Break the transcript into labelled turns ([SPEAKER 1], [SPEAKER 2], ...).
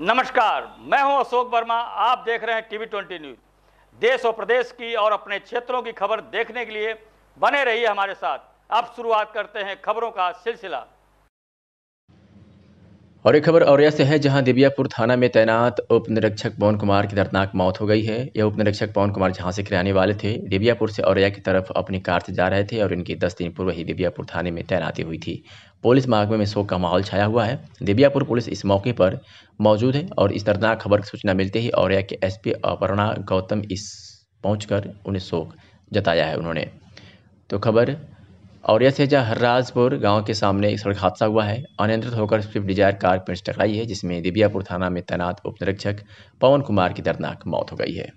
[SPEAKER 1] नमस्कार मैं हूं अशोक वर्मा आप देख रहे हैं टीवी ट्वेंटी न्यूज देश और प्रदेश की और अपने क्षेत्रों की खबर देखने के लिए बने रहिए हमारे साथ अब शुरुआत करते हैं खबरों का सिलसिला
[SPEAKER 2] और एक खबर औरैया से है जहां दिबियापुर थाना में तैनात उप निरीक्षक पवन कुमार की दर्दनाक मौत हो गई है यह उप निरीक्षक पवन कुमार जहां से रहने वाले थे दिबियापुर से औरैया की तरफ अपनी कार से जा रहे थे और इनकी दस दिन पूर्व ही दिबियापुर थाने में तैनाती हुई थी पुलिस महकमे में शोक का माहौल छाया हुआ है दिबियापुर पुलिस इस मौके पर मौजूद है और इस दर्दनाक खबर की सूचना मिलते ही औरैया के एस अपर्णा गौतम इस पहुँच उन्हें शोक जताया है उन्होंने तो खबर औरिया से जहाँ हर्राजपुर गांव के सामने एक सड़क हादसा हुआ है अनियंत्रित होकर स्विफ्ट डिजायर कार पेंच टकराई है जिसमें दिबियापुर थाना में तैनात उप निरीक्षक पवन कुमार की दर्दनाक मौत हो गई है